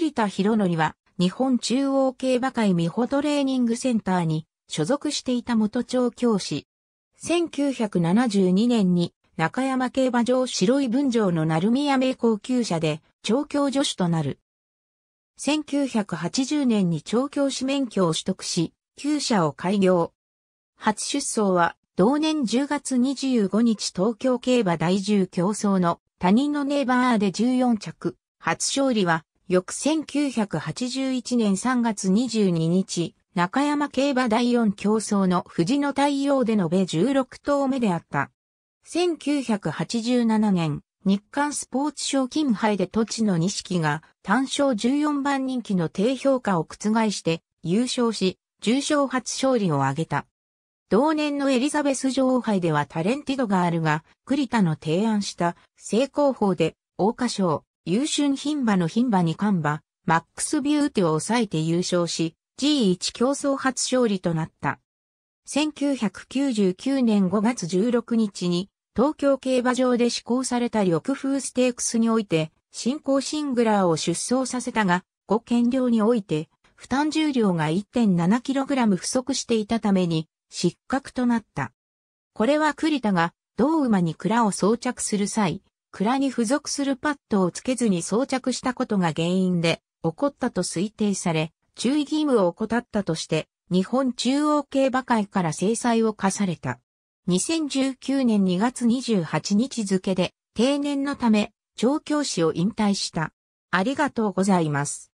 栗田博則は、日本中央競馬会美穂トレーニングセンターに所属していた元調教師。1972年に中山競馬場白い分場の鳴宮名高級車で調教助手となる。1980年に調教師免許を取得し、旧車を開業。初出走は同年10月25日東京競馬第10競争の他人のネイバーで14着。初勝利は翌1981年3月22日、中山競馬第4競争の富士の太陽で延べ16頭目であった。1987年、日刊スポーツ賞金杯で土地の錦が単勝14番人気の低評価を覆して優勝し、重賞初勝利を挙げた。同年のエリザベス女王杯ではタレンティドがあるが、栗田の提案した成功法で、桜花賞、優春牝馬の牝馬に冠馬、マックスビューティを抑えて優勝し、G1 競争初勝利となった。1999年5月16日に、東京競馬場で施行された緑風ステークスにおいて、新興シングラーを出走させたが、ご県量において、負担重量が 1.7kg 不足していたために、失格となった。これは栗田が、同馬に蔵を装着する際、蔵に付属するパッドをつけずに装着したことが原因で、起こったと推定され、注意義務を怠ったとして、日本中央競馬会から制裁を課された。2019年2月28日付で、定年のため、調教師を引退した。ありがとうございます。